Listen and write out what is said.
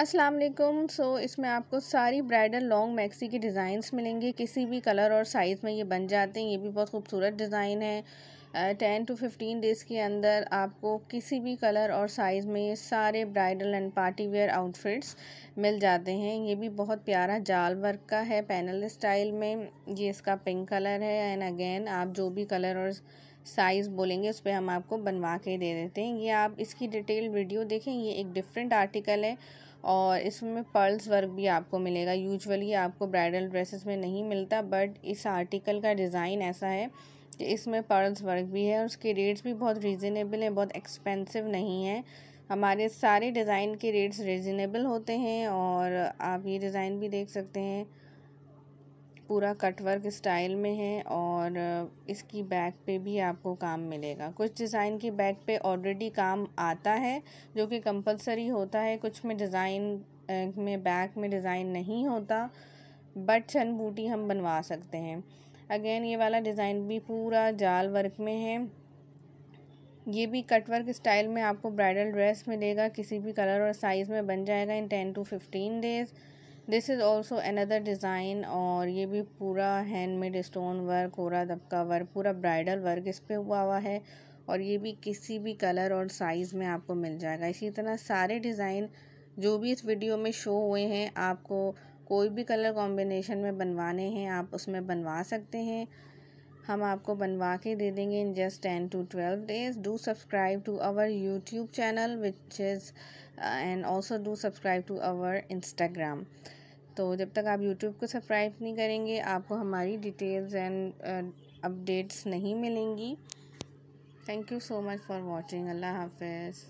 अस्सलाम वालेकुम सो इसमें आपको सारी ब्राइडल लॉन्ग मैक्सी के डिज़ाइंस मिलेंगे किसी भी कलर और साइज़ में ये बन जाते हैं ये भी बहुत खूबसूरत डिज़ाइन है टेन टू फिफ्टीन डेज़ के अंदर आपको किसी भी कलर और साइज़ में ये सारे bridal and party wear outfits मिल जाते हैं ये भी बहुत प्यारा जाल वर्क का है पैनल स्टाइल में ये इसका पिंक कलर है एंड अगेन आप जो भी कलर और साइज़ बोलेंगे उस पर हम आपको बनवा के दे देते हैं ये आप इसकी डिटेल वीडियो देखें ये एक डिफरेंट आर्टिकल है और इसमें पर्ल्स वर्क भी आपको मिलेगा यूजुअली आपको ब्राइडल ड्रेसेस में नहीं मिलता बट इस आर्टिकल का डिज़ाइन ऐसा है कि इसमें पर्ल्स वर्क भी है और उसके रेट्स भी बहुत रीज़नेबल हैं बहुत एक्सपेंसिव नहीं है हमारे सारे डिज़ाइन के रेट्स रीज़नेबल होते हैं और आप ये डिज़ाइन भी देख सकते हैं पूरा कटवर्क स्टाइल में है और इसकी बैक पे भी आपको काम मिलेगा कुछ डिज़ाइन की बैक पे ऑलरेडी काम आता है जो कि कंपलसरी होता है कुछ में डिज़ाइन में बैक में डिज़ाइन नहीं होता बट छन बूटी हम बनवा सकते हैं अगेन ये वाला डिज़ाइन भी पूरा जाल वर्क में है ये भी कटवर्क स्टाइल में आपको ब्राइडल ड्रेस मिलेगा किसी भी कलर और साइज़ में बन जाएगा in ten to fifteen days this is also another design और ये भी पूरा हैंडमेड स्टोन वर्क हो रहा दबका वर्क पूरा ब्राइडल वर्क इस पर हुआ हुआ है और ये भी किसी भी कलर और साइज़ में आपको मिल जाएगा इसी तरह सारे डिज़ाइन जो भी इस वीडियो में शो हुए हैं आपको कोई भी कलर कॉम्बिनेशन में बनवाने हैं आप उसमें बनवा सकते हैं हम आपको बनवा के दे देंगे in just ten to twelve days do subscribe to our YouTube channel which is and also do subscribe to our Instagram तो जब तक आप यूट्यूब को सब्सक्राइब नहीं करेंगे आपको हमारी डिटेल्स एंड अपडेट्स नहीं मिलेंगी thank you so much for watching अल्लाह हाफिज़